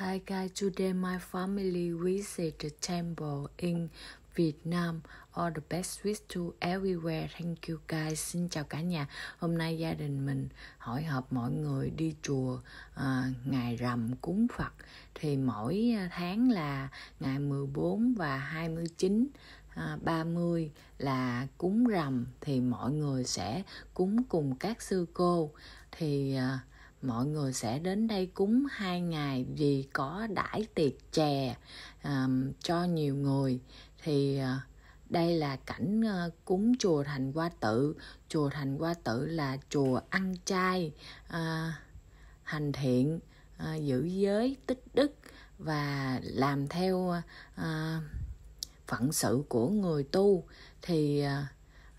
Hi guys, today my family visit the temple in Vietnam. All the best wish to everywhere. Thank you guys. Xin chào cả nhà. Hôm nay gia đình mình hội họp mọi người đi chùa à, ngày rằm cúng Phật thì mỗi à, tháng là ngày 14 và 29 30 à, là cúng rằm thì mọi người sẽ cúng cùng các sư cô thì à, mọi người sẽ đến đây cúng hai ngày vì có đãi tiệc chè um, cho nhiều người thì uh, đây là cảnh uh, cúng chùa Thành Hoa Tự chùa Thành Hoa Tự là chùa ăn chay uh, hành thiện uh, giữ giới tích đức và làm theo uh, phận sự của người tu thì uh,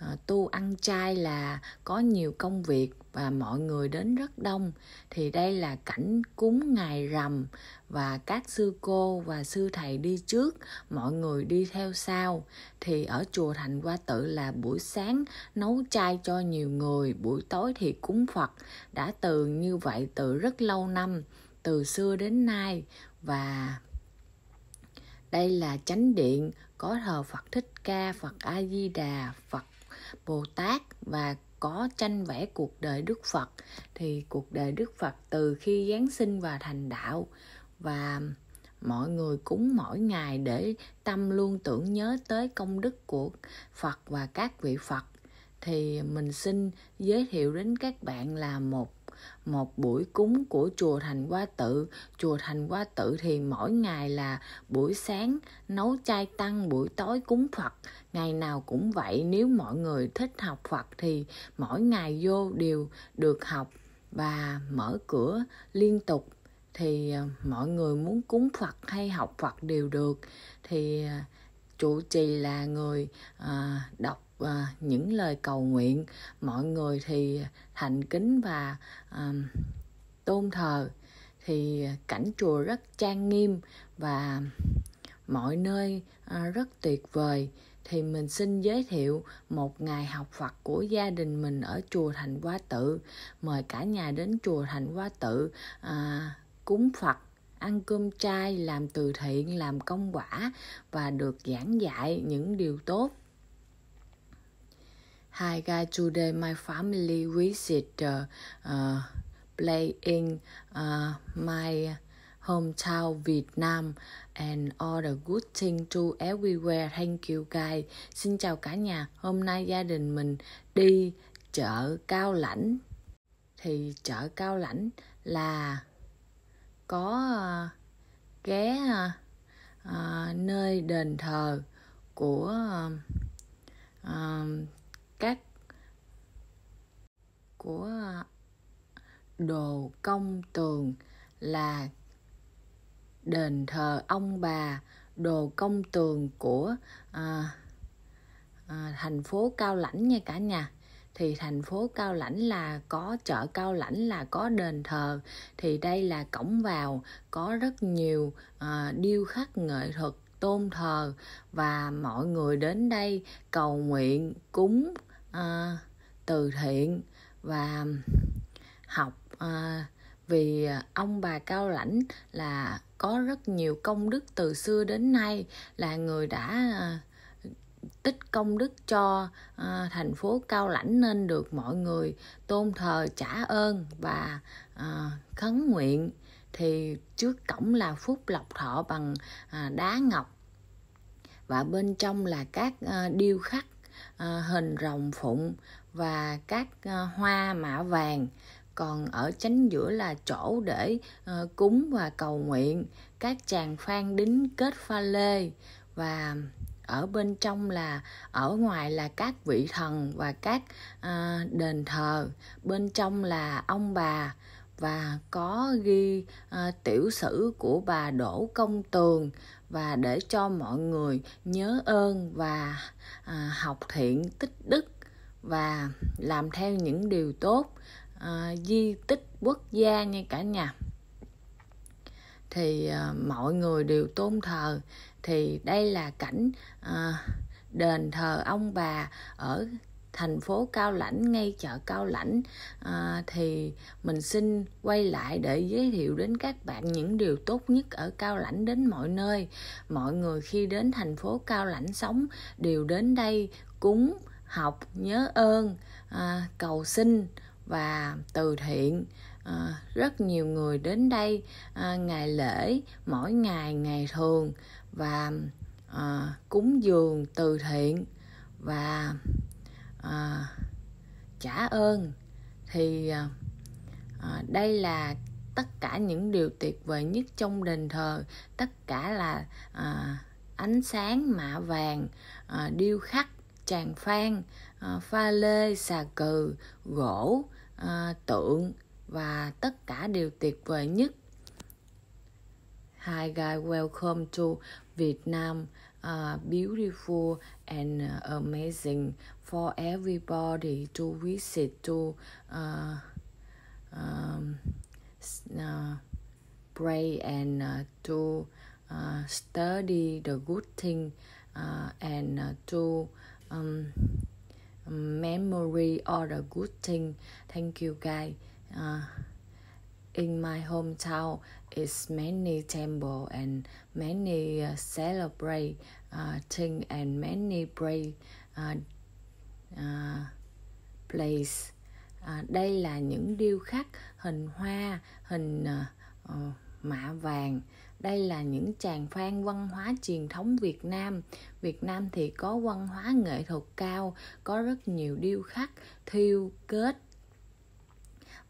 Ờ, tu ăn chay là có nhiều công việc và mọi người đến rất đông thì đây là cảnh cúng ngày rằm và các sư cô và sư thầy đi trước mọi người đi theo sau thì ở chùa thành hoa tự là buổi sáng nấu chay cho nhiều người buổi tối thì cúng phật đã từ như vậy từ rất lâu năm từ xưa đến nay và đây là chánh điện có thờ Phật Thích Ca, Phật A Di Đà, Phật Bồ Tát và có tranh vẽ cuộc đời Đức Phật thì cuộc đời Đức Phật từ khi Giáng sinh và thành đạo và mọi người cúng mỗi ngày để tâm luôn tưởng nhớ tới công đức của Phật và các vị Phật thì mình xin giới thiệu đến các bạn là một một buổi cúng của chùa Thành Quá Tự. Chùa Thành Quá Tự thì mỗi ngày là buổi sáng nấu chay tăng, buổi tối cúng Phật. Ngày nào cũng vậy, nếu mọi người thích học Phật thì mỗi ngày vô đều được học và mở cửa liên tục thì à, mọi người muốn cúng Phật hay học Phật đều được thì trụ à, trì là người à, đọc và những lời cầu nguyện mọi người thì thành kính và à, tôn thờ thì cảnh chùa rất trang nghiêm và mọi nơi à, rất tuyệt vời thì mình xin giới thiệu một ngày học Phật của gia đình mình ở chùa Thành Hoa Tự mời cả nhà đến chùa Thành Hoa Tự à, cúng Phật ăn cơm chay làm từ thiện làm công quả và được giảng dạy những điều tốt hai Hi chủ đề my family visit uh, play in uh, my hometown việt nam and all the good thing to everywhere. Thank you guys. Xin chào cả nhà. Hôm nay gia đình mình đi chợ Cao Lãnh. Thì chợ Cao Lãnh là có uh, ghé uh, uh nơi đền thờ của uh, các của đồ công tường là đền thờ ông bà đồ công tường của à, à, thành phố cao lãnh nha cả nhà thì thành phố cao lãnh là có chợ cao lãnh là có đền thờ thì đây là cổng vào có rất nhiều à, điêu khắc nghệ thuật tôn thờ và mọi người đến đây cầu nguyện cúng à, từ thiện và học à, vì ông bà cao lãnh là có rất nhiều công đức từ xưa đến nay là người đã à, tích công đức cho à, thành phố cao lãnh nên được mọi người tôn thờ trả ơn và à, khấn nguyện thì trước cổng là phúc lộc thọ bằng à, đá ngọc và bên trong là các ờ, điêu khắc ờ, hình rồng phụng và các ờ, hoa mã vàng còn ở chính giữa là chỗ để cúng và cầu nguyện các chàng phan đính kết pha lê và ở bên trong là ở ngoài là các vị thần và các đền thờ bên trong là ông bà và có ghi tiểu sử của bà đỗ công tường và để cho mọi người nhớ ơn và à, học thiện tích đức và làm theo những điều tốt à, di tích quốc gia như cả nhà thì à, mọi người đều tôn thờ thì đây là cảnh à, đền thờ ông bà ở thành phố cao lãnh ngay chợ cao lãnh à, thì mình xin quay lại để giới thiệu đến các bạn những điều tốt nhất ở cao lãnh đến mọi nơi mọi người khi đến thành phố cao lãnh sống đều đến đây cúng học nhớ ơn à, cầu xin và từ thiện à, rất nhiều người đến đây à, ngày lễ mỗi ngày ngày thường và à, cúng dường từ thiện và à, trả ơn thì à, à, đây là tất cả những điều tuyệt vời nhất trong đền thờ tất cả là à, ánh sáng mạ vàng à, điêu khắc tràng phan à, pha lê xà cừ gỗ à, tượng và tất cả đều tuyệt vời nhất Hi guys, welcome to nam are beautiful and amazing for everybody to visit to uh, um, uh, pray and uh, to uh, study the good thing uh, and uh, to um, memory all the good thing thank you guys uh, In my hometown is many temple and many uh, celebrate uh, thing and many pray uh, uh, place. uh, đây là những điêu khắc hình hoa, hình uh, uh, ờ, mạ vàng. Đây là những tràng phan văn hóa truyền thống Việt Nam. Việt Nam thì có văn hóa nghệ thuật cao, có rất nhiều điêu khắc, thiêu, kết,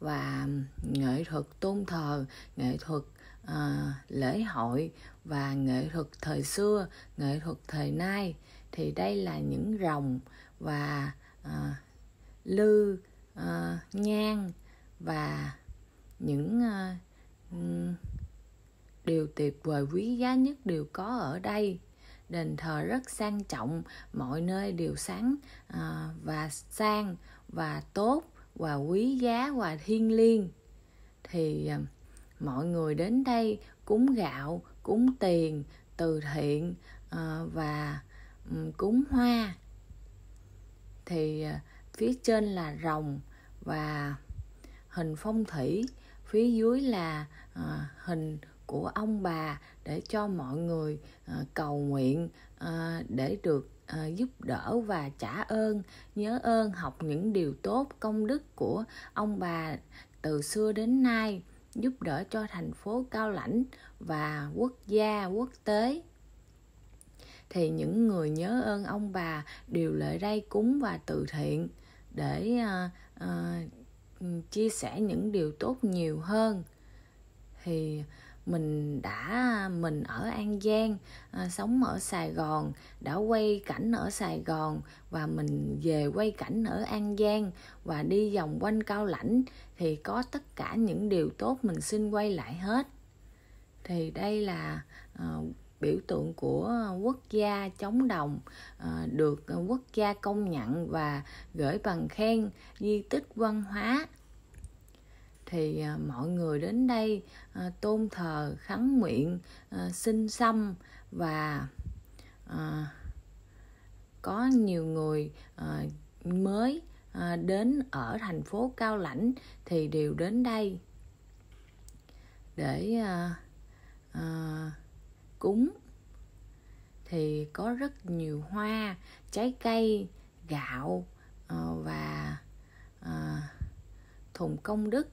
và nghệ thuật tôn thờ nghệ thuật à, lễ hội và nghệ thuật thời xưa nghệ thuật thời nay thì đây là những rồng và à, lư à, nhang và những à, điều tuyệt vời quý giá nhất đều có ở đây đền thờ rất sang trọng mọi nơi đều sáng à, và sang và tốt và quý giá và thiêng liêng thì à, mọi người đến đây cúng gạo cúng tiền từ thiện à, và ừ, cúng hoa thì à, phía trên là rồng và hình phong thủy phía dưới là hình của ông bà để cho mọi người à, cầu nguyện à, để được À, giúp đỡ và trả ơn nhớ ơn học những điều tốt công đức của ông bà từ xưa đến nay giúp đỡ cho thành phố cao lãnh và quốc gia quốc tế thì những người nhớ ơn ông bà đều lại đây cúng và từ thiện để à, à, ừ, chia sẻ những điều tốt nhiều hơn thì mình đã mình ở an giang à, sống ở sài gòn đã quay cảnh ở sài gòn và mình về quay cảnh ở an giang và đi vòng quanh cao lãnh thì có tất cả những điều tốt mình xin quay lại hết thì đây là à, biểu tượng của quốc gia chống đồng à, được quốc gia công nhận và gửi bằng khen di tích văn hóa thì à, mọi người đến đây à, tôn thờ khấn nguyện à, xin xăm và có nhiều người mới đến ở thành phố cao lãnh thì đều đến đây để cúng thì có rất nhiều hoa trái cây gạo và thùng công đức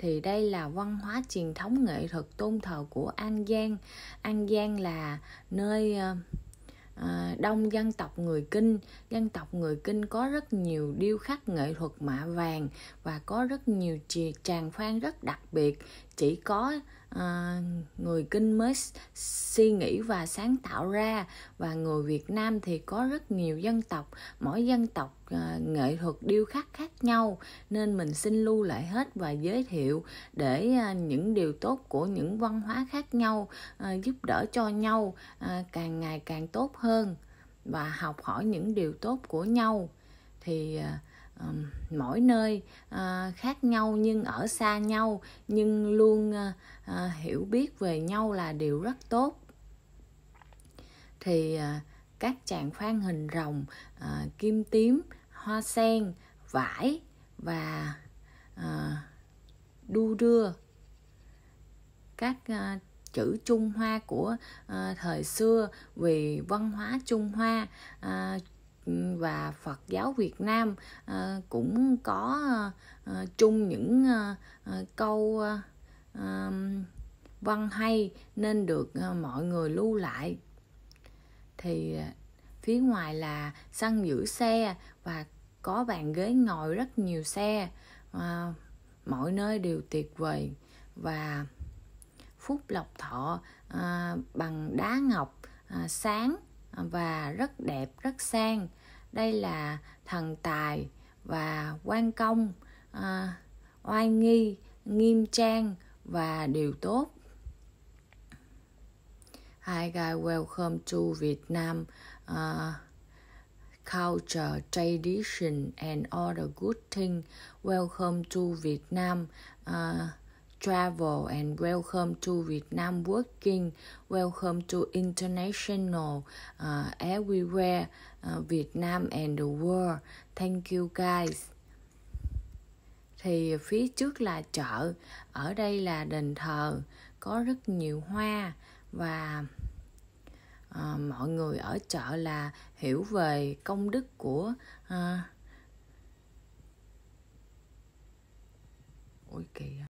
thì đây là văn hóa truyền thống nghệ thuật tôn thờ của An Giang. An Giang là nơi ờ, ờ, đông dân tộc người kinh dân tộc người kinh có rất nhiều điêu khắc nghệ thuật mạ vàng và có rất nhiều tràng phan rất đặc biệt chỉ có à, người kinh mới suy nghĩ và sáng tạo ra và người việt nam thì có rất nhiều dân tộc mỗi dân tộc à, nghệ thuật điêu khắc khác nhau nên mình xin lưu lại hết và giới thiệu để à, những điều tốt của những văn hóa khác nhau à, giúp đỡ cho nhau à, càng ngày càng tốt hơn và học hỏi những điều tốt của nhau thì à, mỗi nơi ờ, khác nhau nhưng ở xa nhau nhưng luôn ờ, ờ, hiểu biết về nhau là điều rất tốt thì các chàng khoan hình rồng kim tím hoa sen vải và đu đưa các chữ Trung Hoa của thời xưa vì văn hóa Trung Hoa và Phật giáo Việt Nam ờ, cũng có ờ, chung những ờ, câu văn hay nên được mọi người lưu lại thì phía ngoài là săn giữ xe và có bàn ghế ngồi rất nhiều xe à, mọi nơi đều tuyệt vời và phúc lộc thọ à, bằng đá ngọc à, sáng và rất đẹp rất sang đây là thần tài và quan công à, oai nghi nghiêm trang và điều tốt Hi guys, welcome to Vietnam uh, à, culture, tradition and all the good things. Welcome to Vietnam uh, à, Travel and welcome to Vietnam Working, welcome to International uh, Everywhere uh, Vietnam and the World. Thank you guys. Thì phía trước là chợ, ở đây là đền thờ, có rất nhiều hoa và à, mọi người ở chợ là hiểu về công đức của à... ôi kìa